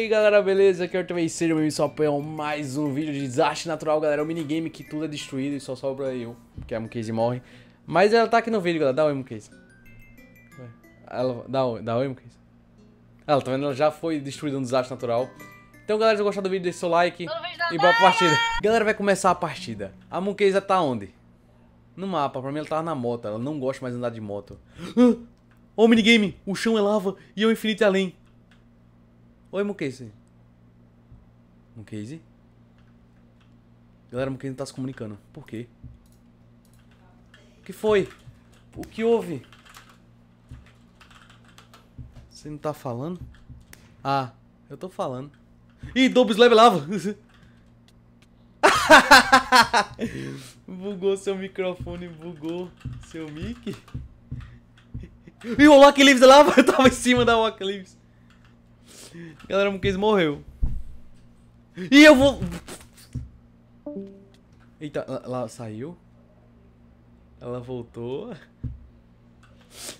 aí galera, beleza? Aqui é o Arthur Sejam bem-vindos ao apanhão mais um vídeo de desastre natural, galera. É um minigame que tudo é destruído e só sobra eu, porque a Mukase morre. Mas ela tá aqui no vídeo, galera. Dá oi, Mukase. Ela... Dá oi, dá oi Mukase. Ela, tá vendo? Ela já foi destruída um desastre natural. Então, galera, se gostar do vídeo, deixa seu like e bora pra partida. Galera, vai começar a partida. A Mukase tá onde? No mapa. Pra mim, ela tá na moto. Ela não gosta mais de andar de moto. Ó oh, o minigame! O chão é lava e é o infinito além. Oi, Mukase. Mukase? Galera, Mukase não tá se comunicando. Por quê? O que foi? O que houve? Você não tá falando? Ah, eu tô falando. Ih, lava. Hahaha. bugou seu microfone, bugou seu mic. E o Lock Leaves lava eu tava em cima da Lock Leaves. Galera, Muquês morreu. E eu vou... Eita, ela saiu? Ela voltou?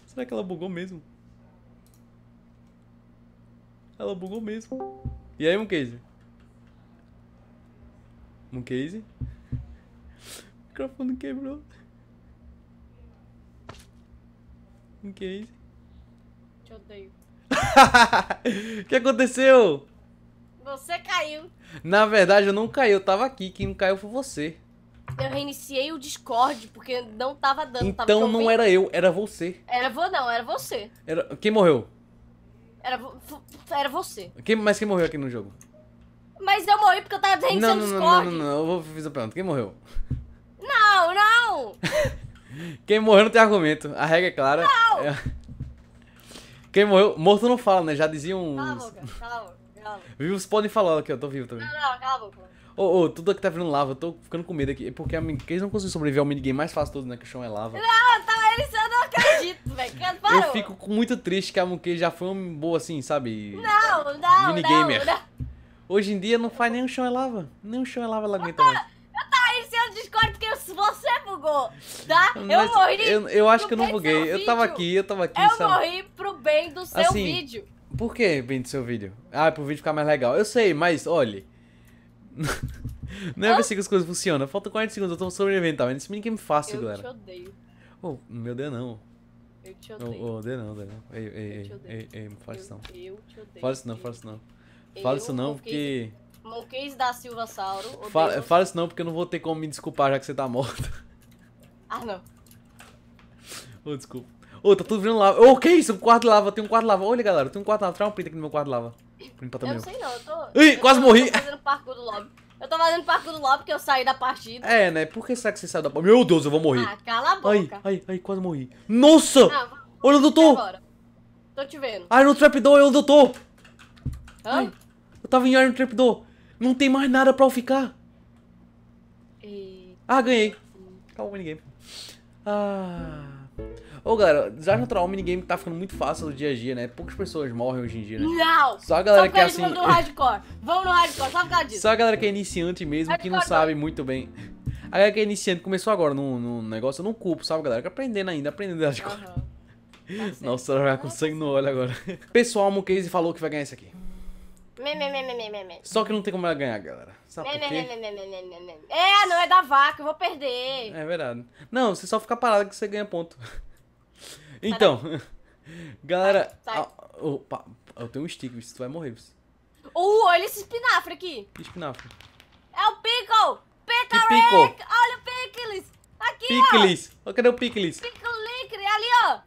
Será que ela bugou mesmo? Ela bugou mesmo. E aí, Munkase? Munkase? O microfone quebrou. Munkase? Te odeio. O que aconteceu? Você caiu. Na verdade, eu não caí, eu tava aqui. Quem não caiu foi você. Eu reiniciei o Discord porque não tava dando. Então tava não era eu, era você. Era vou não, era você. Era... Quem morreu? Era, era você. Quem... Mas quem morreu aqui no jogo? Mas eu morri porque eu tava reiniciando o Discord. Não, não, não, não, eu vou fazer a pergunta. Quem morreu? Não, não! quem morreu não tem argumento. A regra é clara. Não! É quem morreu, morto não fala, né? Já diziam. Cala a boca, cala a boca, cala a boca. Vivos podem falar aqui, eu tô vivo também. Não, não, cala a boca. Ô, oh, oh, tudo aqui tá virando lava, eu tô ficando com medo aqui. Porque a eles não conseguem sobreviver ao minigame mais fácil todo, né? Que o chão é lava. Não, tá, eles eu não acredito, velho. Eu fico muito triste que a Monkey já foi um boa assim, sabe? Não, não, Minigamer. Não, não. Hoje em dia não faz nem o chão é lava. Nem o chão é lava ela aguenta mais. Eu tava aí, se eu discordo você bugou, tá? Mas eu morri. Eu, eu acho que eu não buguei. Eu tava aqui, eu tava aqui. Eu sabe? morri bem do seu assim, vídeo. Por que bem do seu vídeo? Ah, é pro vídeo ficar mais legal. Eu sei, mas olhe. não é ah? assim que as coisas funcionam. Falta 40 segundos, eu tô sobrevivendo, tá? Mas nesse minigame fácil, eu galera. Eu te odeio. Oh, meu Deus, não. Eu te odeio. Oh, oh odeio não, odeio Ei, ei, ei, ei, ei, não fala isso não. Eu te odeio. Fala isso não, fala isso não. Fala isso não, porque... Monquês da Silva Sauro. Fala, fala isso não, porque eu não vou ter como me desculpar já que você tá morta. Ah, não. oh, desculpa. Ô, tá tudo virando lava. Ô, que que isso? Um quarto de lava, tem um quarto de lava. Olha, galera, tem um quarto de lava. Traz um print aqui no meu quarto de lava. Print pra também. Eu não sei não, eu tô... Ih, quase morri. Eu tô fazendo parkour do lobby. Eu tô fazendo parkour do lobby porque eu saí da partida. É, né? Por que será que você saiu da partida? Meu Deus, eu vou morrer. Ah, cala a boca. Ai, ai, ai, quase morri. Nossa! Ah, Olha onde eu tô. Agora. Tô te vendo. Iron Trapdoor, é onde eu tô. Hã? eu tava em Iron Trapdoor. Não tem mais nada pra eu ficar. E... Ah, ganhei. Calma o ninguém. Ah... Ô, galera, desastre natural minigame tá ficando muito fácil no dia a dia, né? Poucas pessoas morrem hoje em dia, né? Não! Só a galera só que é assim... Vamos no hardcore. Vamos no hardcore, só ficar causa disso. Só a galera que é iniciante mesmo, hardcore, que não sabe muito bem. A galera que é iniciante começou agora no, no negócio, eu não culpo, sabe, galera? Que aprendendo ainda, aprendendo hardcore. Uhum. Tá Nossa, ela vai com sangue no olho agora. Pessoal, o Casey falou que vai ganhar isso aqui. Me, me, me, me, me, me. Só que não tem como ela ganhar, galera. Sabe por quê? É, não é da vaca, eu vou perder. É verdade. Não, você só fica parado que você ganha ponto. Então, galera, opa, eu tenho um stick, se tu vai morrer. Uh, olha esse espinafre aqui. Que espinafre. É o Pickle. Pickle. Olha o Pickles. Aqui, Picles. Ó, cadê o Picles? ó. Pickle ali, ó.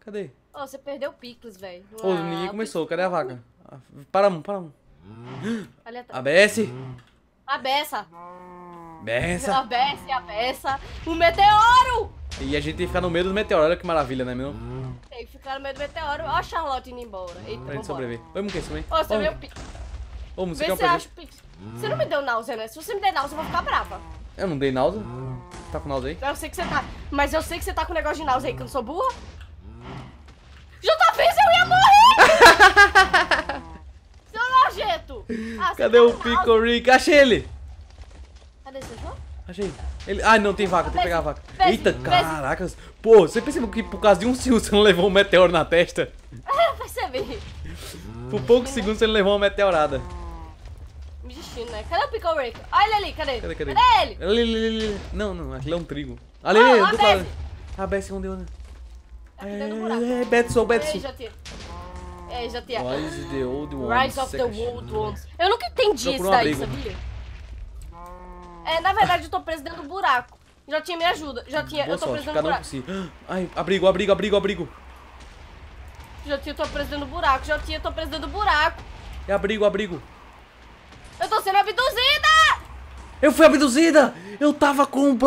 Cadê? você perdeu o Pickles, velho. Ô, ninguém começou, cadê a vaca? Para, mão, para, mão. Pickles- Olha atrás. ABS. A A a O meteoro. E a gente tem que ficar no meio do meteoro, olha que maravilha, né, meu? Tem que ficar no meio do meteoro. Olha a Charlotte indo embora. Eita, pra gente sobreviver. Oi, Muquês, também. Ô, você veio o Pix. Ô, você acha um Você não me deu náusea, né? Se você me der náusea, eu vou ficar brava. Eu não dei náusea? Você tá com náusea aí? Eu sei que você tá. Mas eu sei que você tá com negócio de náusea aí, que eu não sou burra. JV, eu ia morrer! Seu nojento! Ah, Cadê tá o Pico Achei ele! Cadê seu Achei. Ele... ah não, tem vaca, tem que pegar a vaca. Eita, caracas. Pô, você percebeu que por causa de um segundo você não levou um meteoro na testa? Ah, percebi. Por poucos segundos você não levou uma meteorada. Me Destino, né? Cadê o Pickle Rick? Olha ali, cadê? Cadê, cadê? cadê ele? Ali, ali, ali. Não, não, aquele é um trigo. Ali, ah, ali, ali, do lado. Ah, Beth onde tá eu ando? Aqui dentro do buraco. É, Betsu, Betsu. É, é já tinha. É, Rise of the Old Ones. Rise of the Old Ones. Eu nunca entendi isso daí, sabia? É, na verdade, eu tô preso dentro do buraco. Já tinha me ajuda. Já tinha. Boa eu tô sorte, preso dentro do um buraco. Si. Ai, abrigo, abrigo, abrigo, abrigo. Já tinha, eu tô preso dentro do buraco. Já tinha, eu tô preso dentro do buraco. É abrigo, abrigo. Eu tô sendo abduzida! Eu fui abduzida! Eu tava com o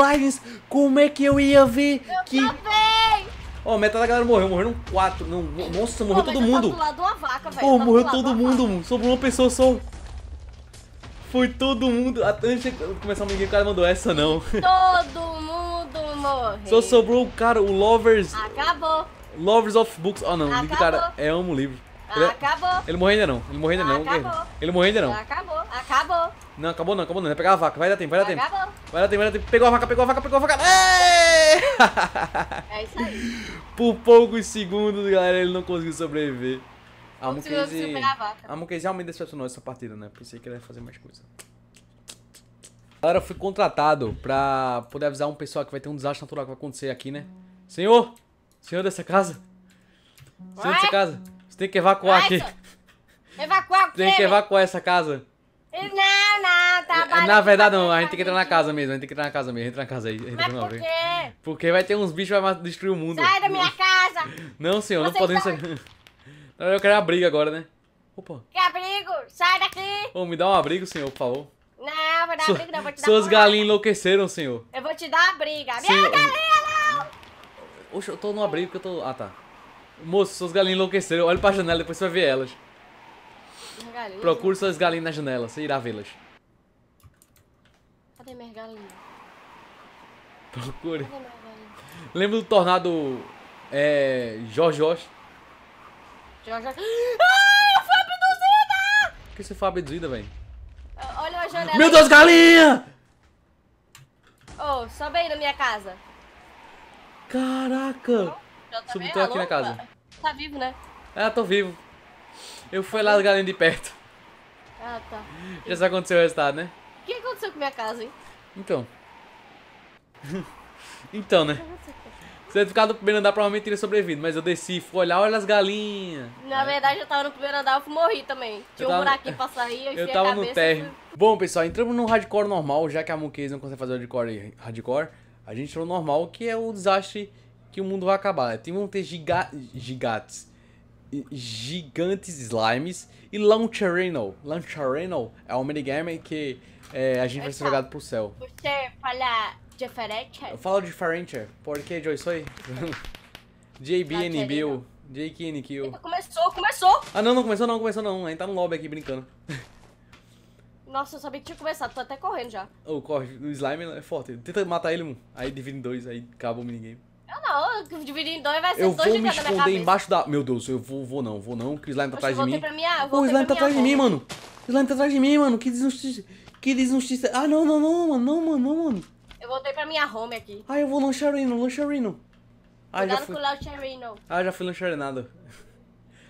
Como é que eu ia ver eu que... também! Ó, oh, metade da galera morreu. Morreram quatro. Não, nossa, morreu Pô, todo mundo. Tá do lado de uma vaca, velho. tá morreu todo mundo. Sobrou uma pessoa só. Foi todo mundo. Antes de começar o minigame, o cara mandou essa não. Todo mundo morreu. Só sobrou o cara, o Lovers. Acabou. Lovers of Books. Ah, oh, não. Acabou. O cara, é amo o livro. Ele, é- acabou. Ele morreu ainda não. Ele morreu ainda acabou. não. Ele morreu ainda não. Acabou. Acabou. Não, acabou não, acabou não. Vai pegar a vaca. Vai dar tempo, vai dar acabou. tempo. Vai dar tempo, vai dar tempo. Pegou a vaca, pegou a vaca, pegou a vaca. É isso aí. Por poucos segundos, galera, ele não conseguiu sobreviver. A Mukese. A Mukese realmente decepcionou essa partida, né? Pensei que ele ia fazer mais coisa. Galera, eu fui contratado pra poder avisar um pessoal que vai ter um desastre natural que vai acontecer aqui, né? Senhor! Senhor dessa casa! Senhor Ué? dessa casa! Você tem que evacuar Ué, aqui! Evacuar o quê? Tem que evacuar essa casa! Não, não, tá Na verdade, não, a gente tem que entrar na casa mesmo, a gente tem que entrar na casa mesmo, entra na casa aí. Entra Mas por quê? Porque vai ter uns bichos que vai destruir o mundo. Sai da minha casa! Não, senhor, Você não podemos sair. Ah, eu quero abrigo agora, né? Opa. Que abrigo? Sai daqui! Ô, me dá um abrigo, senhor, por favor. Não, vou dar abrigo, não. Vou te dar Suas galinhas enlouqueceram, senhor. Eu vou te dar abrigo. Minha galinha, não! Oxe, eu tô no abrigo que eu tô... Ah, tá. Moço, suas galinhas enlouqueceram. Olha pra janela, depois você vai ver elas. Galinha. Procure suas galinhas na janela, você irá vê-las. Cadê minhas galinhas? Procure. Cadê Lembra do tornado... É... Jorge Jorge? Joga, eu fui abduzida! Por que você foi abduzida, velho? Olha a janela. Meu Deus, galinha! Ô, oh, sobe aí na minha casa. Caraca! Tá Subi aqui na casa. Tá vivo, né? Ah, tô vivo. Eu fui lá do galinhas de perto. Ah, tá. Já aconteceu o resultado, né? O que aconteceu com minha casa, hein? Então. Então, né? Se eu no primeiro andar, provavelmente teria sobrevivido. Mas eu desci, fui olhar, olha as galinhas. Na verdade, eu tava no primeiro andar, eu morri também. Tinha tava... um buraquinho pra sair, eu, eu tava a cabeça, no térreo. Bom, pessoal, entramos no hardcore normal, já que a Mooncase não consegue fazer hardcore hardcore. A gente entrou no normal, que é o desastre que o mundo vai acabar. É, tem vão ter giga... gigantes. Gigantes slimes e Launcharino. Launcharino é um minigame que é, a gente é vai ser jogado pro céu. Você falhar é Diferente? Eu falo diferente, porque eu sou JBN tá Bill. Jake Kill. Começou, começou! Ah, não, não começou não, começou não. A gente tá no lobby aqui brincando. Nossa, eu sabia que tinha começado, tô até correndo já. Ô, oh, corre, o slime é forte. Tenta matar ele, mano. Aí divide em dois, aí acaba o minigame. Eu não, dividir em dois vai ser eu dois de na Eu vou me esconder embaixo da... Meu Deus, eu vou, vou não, vou não, que o slime tá atrás de mim. o slime tá atrás de mim, mano. O slime tá atrás de mim, mano. Que desinjustiça. Que desinjustiça. Ah, não, não, não, mano, não, mano, não, mano voltei pra minha home aqui. Ah, eu vou lancharino, lancharino. Ai, ah, Cuidado já fui... com o Ah, já fui lancharinado.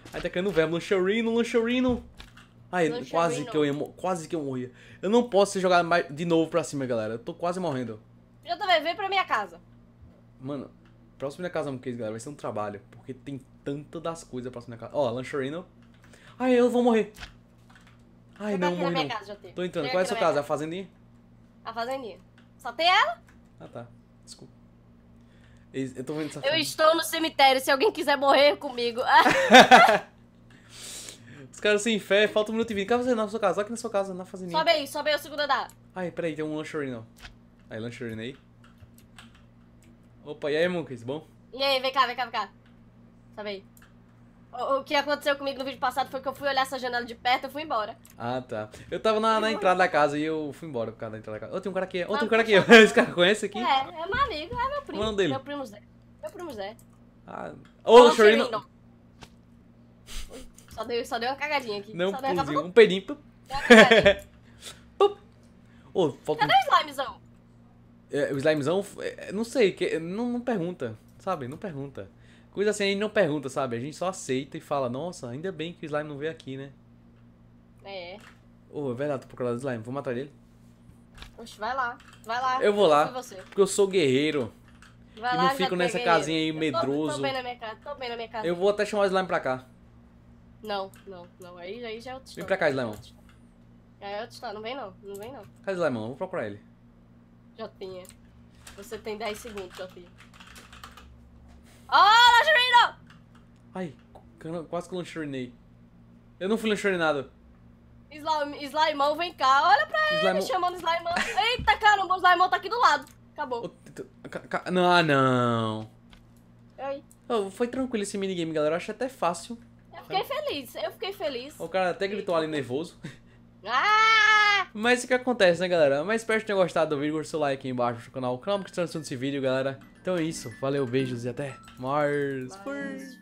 Ai, tá caindo o verbo, lancharino. Luncharino. Ai, quase que, eu ia, quase que eu morria. Eu não posso ser jogado mais de novo pra cima, galera. Eu tô quase morrendo. Eu também, vem pra minha casa. Mano, próximo da casa é um case, galera, vai ser um trabalho. Porque tem tanta das coisas próximo da casa. Ó, oh, Ai, eu vou morrer. Ai, não, morri não. Casa, Tô entrando. Qual é a sua casa? Casa. A fazendinha? A fazendinha. Só tem ela? Ah, tá. Desculpa. Eu tô vendo essa Eu estou no cemitério, se alguém quiser morrer comigo. Os caras sem fé, falta um minuto e vinte. Cara, você na sua casa, aqui na sua casa, na fazenda. Sobe aí, sobe aí o segundo andar. Ai, peraí, tem um lancherino. não. Aí, lancherino né? aí. Opa, e aí, Monkeys, bom? E aí, vem cá, vem cá, vem cá. Sobe aí. O que aconteceu comigo no vídeo passado foi que eu fui olhar essa janela de perto e fui embora. Ah, tá. Eu tava na, na, entrada da casa e eu fui embora por causa da entrada da casa. Outro oh, um cara aqui, outro oh, um cara aqui. Esse cara conhece aqui? É, é meu amigo, é meu primo. O nome dele? Meu primo Zé. Meu primo Zé. Ah. Ô, oh, Chorino. Não. Só deu, só deu uma cagadinha aqui. Não, só deu um pedinho. Pup. Pup. Oh, falta Cadê o slimezão? É, o slimezão? É, não sei, que, não, não pergunta, sabe? Não pergunta. Coisa assim, a gente não pergunta, sabe? A gente só aceita e fala, nossa, ainda bem que o slime não veio aqui, né? É. Ô, oh, é verdade, tô procurando slime, vou matar ele. Oxe, vai lá, vai lá. Eu vou lá, porque eu sou guerreiro. Vai e lá, não fico é nessa casinha aí medroso. Eu tô, tô, bem na minha casa, tô bem na minha casa. Eu vou até chamar o slime pra cá. Não, não, não, aí, aí já é outro Vem pra cá, slime. Aí é outro não vem não, não vem não. Cadê o slime? Vou procurar ele. Jotinha, você tem 10 segundos, Jotinha. Oh, lancherino! Ai, quase que lancherinei. Eu não fui lancherinado. Slime, Slimão, vem cá. Olha pra ele me chamando Slimão. Eita, caramba, o Slimão tá aqui do lado. Acabou. Não, ah, não. Oi. Oh, foi tranquilo esse minigame, galera. Eu achei até fácil. Eu fiquei feliz, eu fiquei feliz. O cara até gritou ali nervoso. Ah! Mas o que acontece, né, galera? Mas espero que tenham gostado do vídeo. Curte o like aí embaixo no canal. O canal que está lançando esse vídeo, galera. Então é isso. Valeu, beijos e até mais.